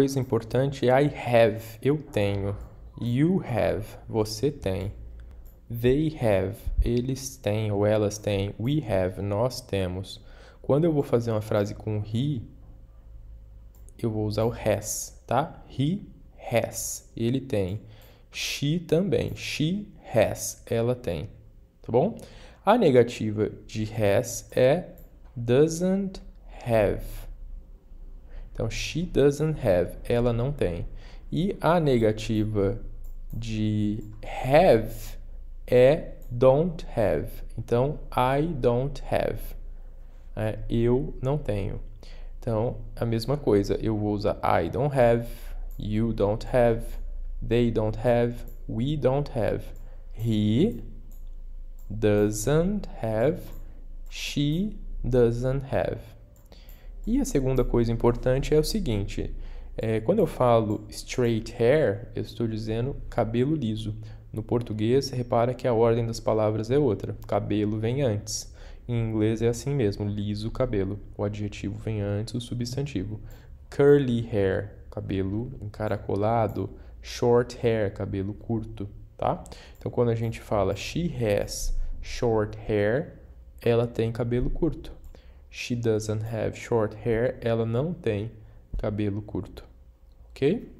coisa importante é I have, eu tenho. You have, você tem. They have, eles têm ou elas têm. We have, nós temos. Quando eu vou fazer uma frase com he, eu vou usar o has, tá? He has, ele tem. She também, she has, ela tem, tá bom? A negativa de has é doesn't have. Então, she doesn't have, ela não tem. E a negativa de have é don't have. Então, I don't have. É, eu não tenho. Então, a mesma coisa. Eu vou usar I don't have, you don't have, they don't have, we don't have. He doesn't have, she doesn't have. E a segunda coisa importante é o seguinte: é, quando eu falo straight hair, eu estou dizendo cabelo liso. No português, repara que a ordem das palavras é outra: cabelo vem antes. Em inglês é assim mesmo: liso cabelo. O adjetivo vem antes do substantivo. Curly hair, cabelo encaracolado. Short hair, cabelo curto, tá? Então, quando a gente fala she has short hair, ela tem cabelo curto. She doesn't have short hair. Ela não tem cabelo curto. Ok?